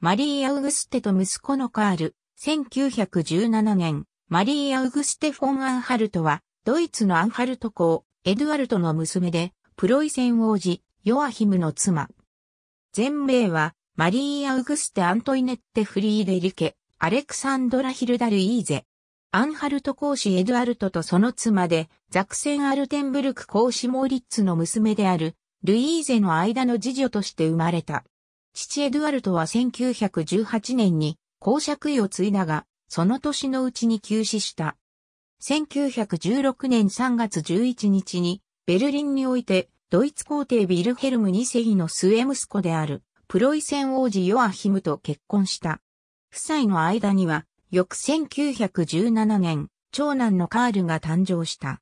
マリー・アウグステと息子のカール、1917年、マリー・アウグステ・フォン・アンハルトは、ドイツのアンハルト公、エドゥアルトの娘で、プロイセン王子、ヨアヒムの妻。全名は、マリー・アウグステ・アントイネッテ・フリーデリケ、アレクサンドラ・ヒルダル・イーゼ。アンハルト公子エドゥアルトとその妻で、ザクセン・アルテンブルク公子モーリッツの娘である、ルイーゼの間の次女として生まれた。父エドゥアルトは1918年に公爵位を継いだが、その年のうちに休止した。1916年3月11日に、ベルリンにおいて、ドイツ皇帝ビルヘルム2世の末息子である、プロイセン王子ヨアヒムと結婚した。夫妻の間には、翌1917年、長男のカールが誕生した。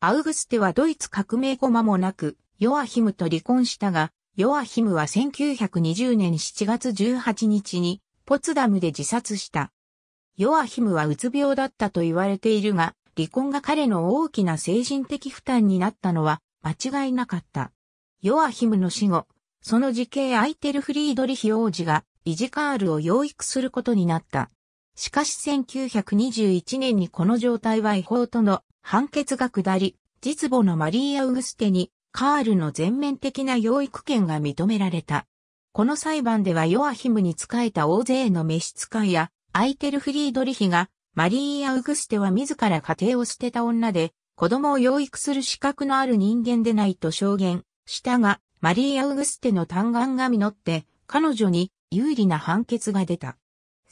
アウグステはドイツ革命後間もなく、ヨアヒムと離婚したが、ヨアヒムは1920年7月18日にポツダムで自殺した。ヨアヒムはうつ病だったと言われているが、離婚が彼の大きな精神的負担になったのは間違いなかった。ヨアヒムの死後、その時系アイテルフリードリヒ王子がイジカールを養育することになった。しかし1921年にこの状態は違法との判決が下り、実母のマリーア・ウグステにカールの全面的な養育権が認められた。この裁判ではヨアヒムに仕えた大勢の召使いや、アイテルフリードリヒが、マリー・アウグステは自ら家庭を捨てた女で、子供を養育する資格のある人間でないと証言したが、マリー・アウグステの嘆願が実って、彼女に有利な判決が出た。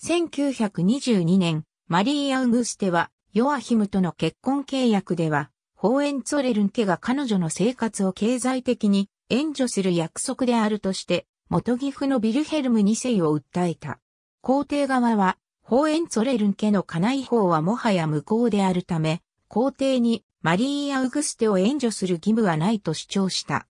1922年、マリー・アウグステは、ヨアヒムとの結婚契約では、ホーエンツォレルン家が彼女の生活を経済的に援助する約束であるとして、元岐阜のビルヘルム2世を訴えた。皇帝側は、ホーエンツォレルン家の家内法はもはや無効であるため、皇帝にマリー・アウグステを援助する義務はないと主張した。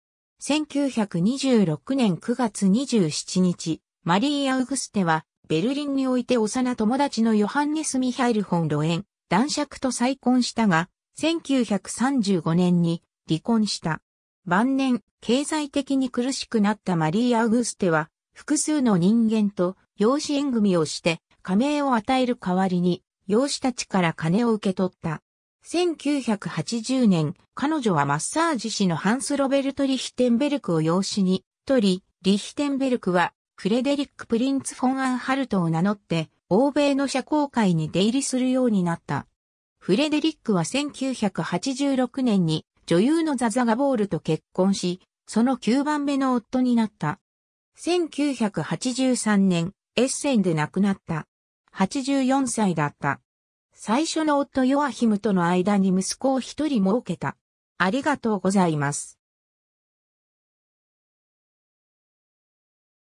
1926年9月27日、マリー・アウグステは、ベルリンにおいて幼友達のヨハンネス・ミハイル・ホン・ロエン、男爵と再婚したが、1935年に離婚した。晩年、経済的に苦しくなったマリー・アウグステは、複数の人間と養子縁組をして、加盟を与える代わりに、養子たちから金を受け取った。1980年、彼女はマッサージ師のハンス・ロベルト・リヒテンベルクを養子に取り、リヒテンベルクはフレデリック・プリンツ・フォン・アンハルトを名乗って、欧米の社交界に出入りするようになった。フレデリックは1986年に女優のザザガボールと結婚し、その9番目の夫になった。1983年、エッセンで亡くなった。84歳だった。最初の夫ヨアヒムとの間に息子を一人設けた。ありがとうございます。